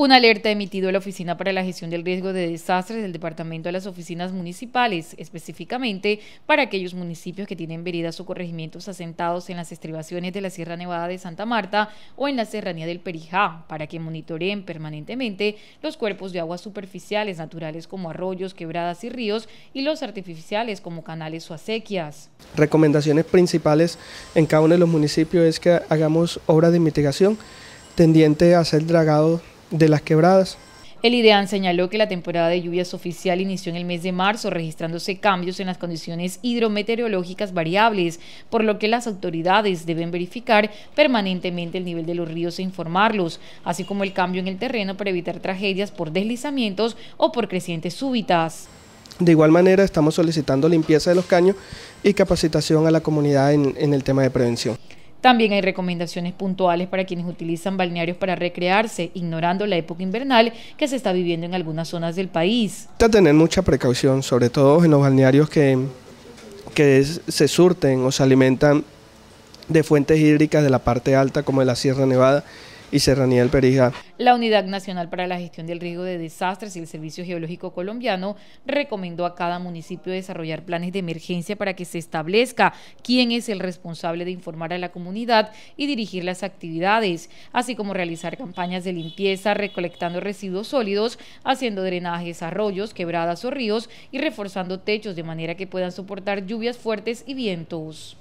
Una alerta emitido la Oficina para la Gestión del Riesgo de Desastres del Departamento de las Oficinas Municipales, específicamente para aquellos municipios que tienen veredas o corregimientos asentados en las estribaciones de la Sierra Nevada de Santa Marta o en la Serranía del Perijá, para que monitoreen permanentemente los cuerpos de aguas superficiales naturales como arroyos, quebradas y ríos y los artificiales como canales o acequias. Recomendaciones principales en cada uno de los municipios es que hagamos obras de mitigación tendiente a hacer dragado de las quebradas. El IDEAN señaló que la temporada de lluvias oficial inició en el mes de marzo, registrándose cambios en las condiciones hidrometeorológicas variables, por lo que las autoridades deben verificar permanentemente el nivel de los ríos e informarlos, así como el cambio en el terreno para evitar tragedias por deslizamientos o por crecientes súbitas. De igual manera, estamos solicitando limpieza de los caños y capacitación a la comunidad en, en el tema de prevención. También hay recomendaciones puntuales para quienes utilizan balnearios para recrearse, ignorando la época invernal que se está viviendo en algunas zonas del país. Hay que tener mucha precaución, sobre todo en los balnearios que, que se surten o se alimentan de fuentes hídricas de la parte alta como de la Sierra Nevada y Serranía del Perijá. La Unidad Nacional para la Gestión del Riesgo de Desastres y el Servicio Geológico Colombiano recomendó a cada municipio desarrollar planes de emergencia para que se establezca quién es el responsable de informar a la comunidad y dirigir las actividades, así como realizar campañas de limpieza, recolectando residuos sólidos, haciendo drenajes, arroyos, quebradas o ríos y reforzando techos de manera que puedan soportar lluvias fuertes y vientos.